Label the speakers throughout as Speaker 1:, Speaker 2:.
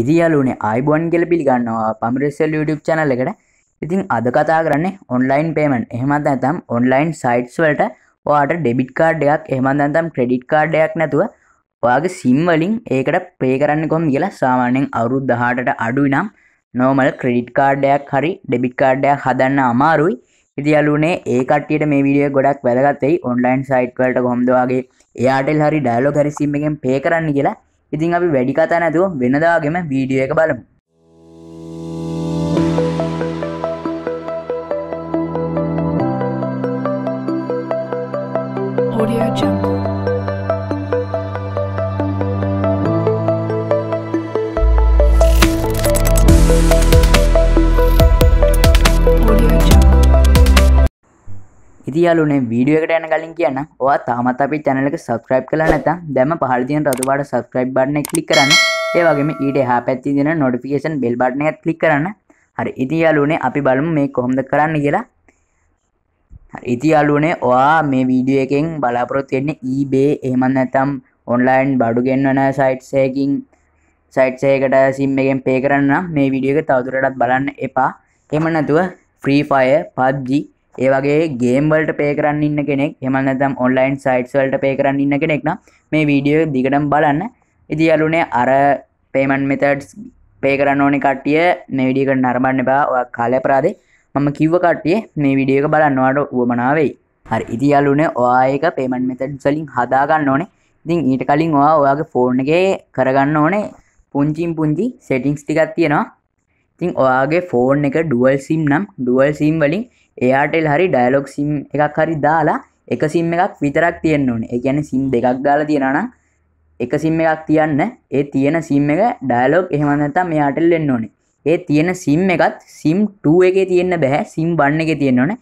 Speaker 1: ඉදියාලුනේ අයිබොන් කෙල පිළිගන්නවා පමිරිස්සල් YouTube චනලකට ඉතින් අද කතා කරන්නේ ඔන්ලයින් පේමන් එහමත් ඇතම් ඔන්ලයින් සයිට්ස් වලට ඔයාට ඩෙබිට් කාඩ් එකක් එහමත් ඇතම් ක්‍රෙඩිට් කාඩ් එකක් නැතුව ඔයාගේ සිම් වලින් ඒකට පේ කරන්න කොහොමද කියලා සාමාන්‍යයෙන් අවුරුදු 18ට අඩුයි නම් නෝමල් ක්‍රෙඩිට් කාඩ් එකක් හරි ඩෙබිට් කාඩ් එකක් හදන්න අමාරුයි ඉතියාලුනේ ඒ කට්ටියට මේ වීඩියෝ ගොඩක් වැදගත් වෙයි ඔන්ලයින් සයිට් වලට කොහොමද ඔයාගේ එයාටෙල් හරි ඩයලොග් හරි සිම් එකෙන් පේ කරන්න කියලා ඉතින් අපි වැඩි කතා නැතුව වෙනදාගෙම වීඩියෝ එක බලමු Audio Jungle. ඉතියාලුනේ වීඩියෝ එකට යන කලින් කියන්න ඔයා තාමත් අපි channel එක subscribe කරලා නැත්නම් දැන්ම පහළ තියෙන රතු පාට subscribe button එක click කරන්න. ඒ වගේම ඊට එහා පැත්තේ තියෙන notification bell button එකත් click කරන්න. හරි ඉතියාලුනේ අපි බලමු මේ කොහොමද කරන්න කියලා. හරි ඉතියාලුනේ ඔයා මේ වීඩියෝ එකෙන් බලාපොරොත්තු වෙන්නේ eBay එහෙම නැත්නම් online බඩු ගෙන්වන sites එකකින් sites එකකට sim එකෙන් pay කරන්න නම් මේ වීඩියෝ එක තවදුරටත් බලන්න එපා. එහෙම නැතුව free fire, pubg ඒ වගේ ගේම් වලට පේ කරන්න ඉන්න කෙනෙක් එහෙම නැත්නම් ඔන්ලයින් සයිට්ස් වලට පේ කරන්න ඉන්න කෙනෙක් නම් මේ වීඩියෝ දිගටම බලන්න. ඉතින් යාළුවනේ අර payment methods පේ කරන්න ඕනේ කට්ටිය මේ වීඩියෝ එකට නරඹන්න එපා. ඔයා කාලය අපරාදේ මම කිව්ව කට්ටිය මේ වීඩියෝ එක බලන්න ඔයාලට උවමනාව වෙයි. හරි ඉතින් යාළුවනේ ඔයා ඒක payment methods වලින් හදා ගන්න ඕනේ. ඉතින් ඊට කලින් ඔයා ඔයාගේ ෆෝන් එකේ කරගන්න ඕනේ පුංචිම් පුංචි සෙටිංස් ටිකක් තියෙනවා. ඉතින් ඔයාගේ ෆෝන් එක ඩුවල් සිම් නම් ඩුවල් සිම් වලින් එයාටෙල් හරි ඩයිලොක් සිම් එකක් හරි දාලා එක සිම් එකක් විතරක් තියෙන්න්න ඕන එකැන සිම් දෙකක් දාලා තියෙනනම් එක සිම් එකක් තියන්න ඒ තියෙන සිම් එක ඩයිලොක් එහමනතා මෙයාටෙල් එන්න ඕනේ ඒ තියෙන සිම් එකත් සිම් 2 එකේ තියෙන්න බැහැ සිම් බන්න එක තියෙන්න ඕනේ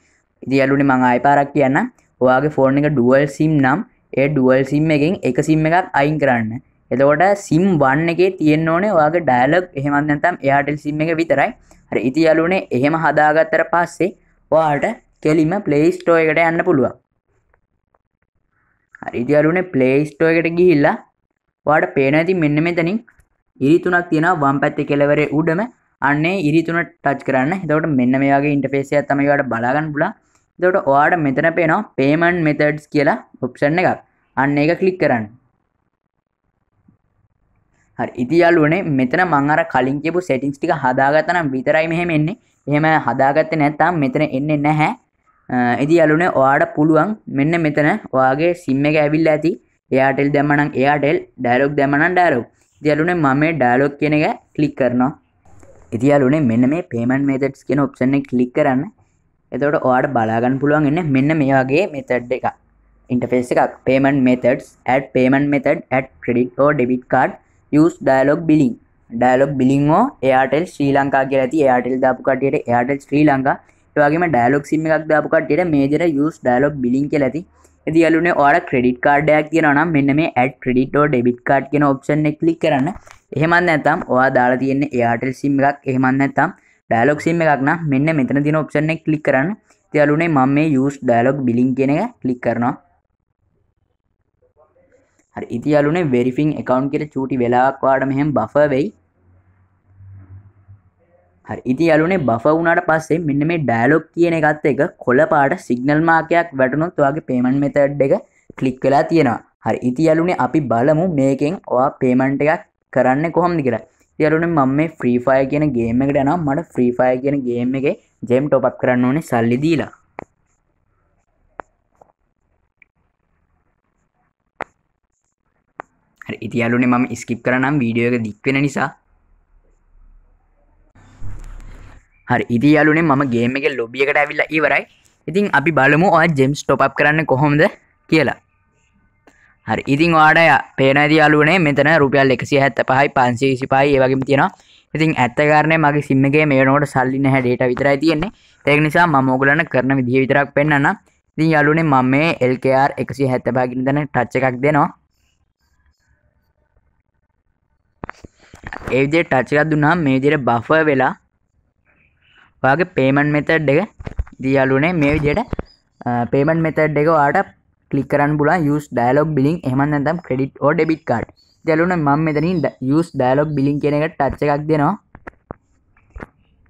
Speaker 1: ඉතින් යාළුවනේ මම ආයෙ පාරක් කියන්න ඔයාගේ ෆෝන් එක ඩුවල් සිම් නම් ඒ ඩුවල් සිම් එකෙන් එක සිම් එකක් අයින් කරන්න එතකොට සිම් 1 එකේ තියෙන්න ඕනේ ඔයාගේ ඩයලොග් එහෙමත් නැත්නම් එයාටෙල් සිම් එක විතරයි හරි ඉතින් යාළුවනේ එහෙම හදාගත්තට පස්සේ වාට කෙලිම ප්ලේස්ටෝ එකට යන්න පුළුවන් හරිතිරුනේ ප්ලේස්ටෝ එකට ගිහිල්ලා වාට පේන ඇති මෙන්න මෙතනින් ඉරිතුනක් තියෙන වම් පැත්තේ කෙලවරේ උඩම අන්නේ ඉරිතුන ටච් කරන්න එතකොට මෙන්න මේ වගේ ඉන්ටර්ෆේස් එකක් තමයි ඔයාලට බලා ගන්න පුළුවන්. එතකොට ඔයාලට මෙතන පේනවා payment methods කියලා option එකක්. අන්න ඒක ක්ලික් කරන්න. හරි ඉතියාලුවනේ මෙතන මං අර කලින් කියපු සෙටින්ස් ටික හදාගත්තනම් විතරයි මෙහෙම එන්නේ. එහෙම හදාගත්තේ නැත්නම් මෙතන එන්නේ නැහැ. ඉතියාලුවනේ ඔයාට පුළුවන් මෙන්න මෙතන ඔයාගේ සිම් එක ඇවිල්ලා ඇති. එයාටෙල් දැම්මනම් එයාටෙල් ඩයලොග් දැම්මනම් ඩයලොග්. ඉතියාලුවනේ මම මේ ඩයලොග් කියන එක ක්ලික් කරනවා. ඉතියාලුවනේ මෙන්න මේ payment methods කියන option එක ක්ලික් කරන්න. එතකොට ඔයාට බලා ගන්න පුළුවන් එන්නේ මෙන්න මේ වගේ method එකක්. ඉන්ටර්ෆේස් එකක් payment methods add payment method add credit or debit card use dialog billing Dialog බිලිින් ෝ Airtel ශ්‍රී ලංකා කිය ඇති එයාටෙල් දාපු කටියට එයාටෙල් ශ්‍රී ලංකා වගේම ඩයිලොක් සිම එකක් දාපු කටියට මේජර යුස් ඩයිලොක් බිලිින් කිය ඇති ඇති අලුනේ ඕර ක්‍රඩිට් කාඩයක් කියනනම් මෙන්න මේ ඇඩ් ක්‍රඩිටෝ ඩෙබිට් කාඩ් කියන ඔප්ෂන් එක ක්ලික් කරන්න එහෙමත් නැත්නම් ඔයා දාලා තියෙන එයාටෙල් සිම් එකක් එහෙමත් නැත්නම් ඩයලොග් සිම් එකක් නම් මෙන්න මෙතන තියෙන ඔප්ෂන් එක ක්ලික් කරන්න ඉතින් අලුනේ මම මේ යූස් ඩයලොග් බිලින් කියන එක ක්ලික් කරනවා හරි ඉතියාලුනේ වෙරිෆින් එකකවන්් කියල චූටි වෙලාක් වාඩ මෙහෙම බෆ වෙයි හරි ඉතියාලුනේ බෆ වුණට පස්සේ මෙන්න මේ ඩෑලොක් කියන එකත් එක කොළපාට සිගනල් මාකයක් වැටනොත් වගේ පේමන් මෙතඩ් එක කලික් වෙලා තියෙනවා හරි ඉතියාලුනේ අපි බලමු මේකෙන් ඔවා පේමන්ට එකක් කරන්න කොහොමදි කියලා තියලුනේ මම මේ ෆ්‍රීෆය කියන ගේම එකට යනවා මට ෆ්‍රීෆය කියන ගේම එක ජෙම් ටොප් කරන්න ඕනේ සල්ලි දීලා ඉතියාලුනේ මම ස්කිප් කරනම් වීඩියෝ එක දික්වෙන නිසා හරි ඉතියාලුනේ මම ගේම් එක ලොබිය එකට ඇවිල්ලා ඉවරයි ඉතින් අපි බලමු ඔය ජෙම්ස් ටොප් අප් කරන්න කොහොමද කියලා හරි ඉතින් ඔයාට පේන ඉතියාලුනේ මෙතන රුපියල් 175යි 525යි ඒ වගේම තියෙනවා ඉතින් ඇත්ත කාරණේ මගේ සිම් එකේ මේ වෙනකොට සල්ලි නැහැ data විතරයි තියෙන්නේ ඒක නිසා මම ඔයගලන්ට කරන විදිය විතරක් පෙන්නන්නම් ඉතින් යාළුවනේ මම මේ LKR 175 කින් දැන ටච් එකක් දෙනවා ඒ විදිහට ටච් එකක් දුන්නාම මේ විදිහට බෆර් වෙලා ඔයාගේ payment method එක ඉතින් යාළුවනේ මේ විදිහට payment method එක ඔයාලට click කරන්න පුළුවන් use dialog billing එහෙම නැත්නම් credit or debit card. ඉතින් යාළුවනේ මම මෙතනින් use dialog billing කියන එකට ටච් එකක් දෙනවා.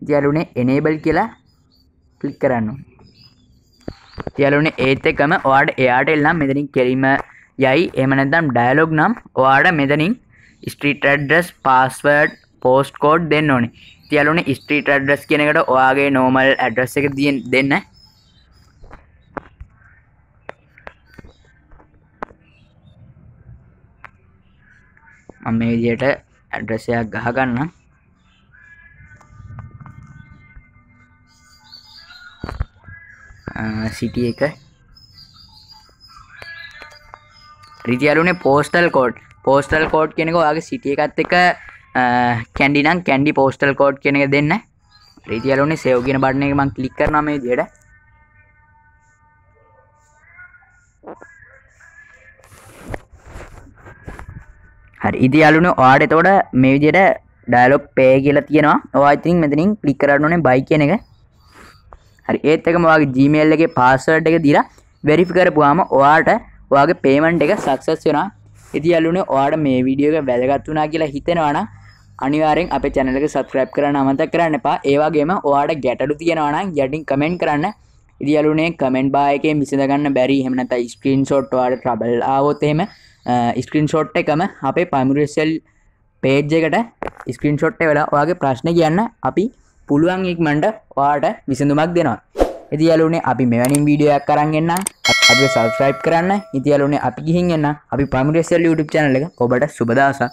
Speaker 1: ඉතින් යාළුවනේ enable කියලා click කරන්න ඕනේ. ඉතින් යාළුවනේ ඒත් එකම ඔයාලට Airtel නම් මෙතනින් කෙලිම යයි එහෙම නැත්නම් dialog නම් ඔයාලට මෙතනින් street address password post code දෙන්න ඕනේ තියලුනේ ස්ට්‍රීට් ඇඩ්ඩස් කියන එකට ඔයාගේ නෝමල් ඇඩ්ඩස් එක දියෙන් දෙන්න මම මේ විදියට ඇඩ්‍රස් එකක් ගහගන්නම් සිටි එක රිතියලුනේ පෝස්ටල් කෝඩ් පෝස්ටල් කෝඩ් කෙනෙක ඔයාගේ සිටිය එකත් එක කැඩිනම් කැන්ඩි පෝස්ටල් කෝඩ් කෙනෙක දෙන්න රීතියලුනේ සෙව්ගෙන බඩන එක මං කලික් කරන මේ දියට හරි ඉදි අලුන ඔයාට එතකොට මේ විදියට ඩයිලොග් පේ කියලා තියෙනවා ඔයා ඉතින් මෙතනින් ක්ලික් කරන්න ඕනේ බයි කියන එක හරි ඒත් එකම ඔයාගේ Gmail එකේ පාස්වර්ඩ් එක දීලා වෙරිෆි කරපුවාම ඔයාට ඔයාගේ පේමන්ට් එක සක්සස් වෙනවා ඉති අලුන ඔයාට මේ වීඩියෝක වැදගත් වනා කියලා හිතෙනවාන අනිවාරෙන් අප චැනලක සබස්ක්‍රප් කරන අමත කරන්න එපා ඒවාගේම ඔයාට ගැටඩු තියෙනවාන ගැඩින් කමෙන්ට් කරන්න ඉදිියලුනේ කමෙන්ට් බායක මිසිදගන්න බැරි හෙමනත ස්ක්‍රීන් ෂෝට් වාට ්‍රබල් ආවොත්තේම ස්ක්‍රීන් ෂෝට් එකම අපේ පමිරසෙල් පේජ්ජකට ස්ක්‍රීන් ෂොට්ට වෙලා ඔයාගේ ප්‍රශ්න කියන්න අපි පුළුවන් ඉක්මන්ට වාට විසඳුමක් දෙනවා ඉතියාලුනේ අපි මෙවැනිම් වීඩියෝයක් කරන් එන්න අපි සබස්ක්‍රයිබ් කරන්න ඉතියාලුනේ අපි ගිහින් එන්න අපි පමිරෙස්සල් YouTube channel එක ඔබට සුබ දවසක්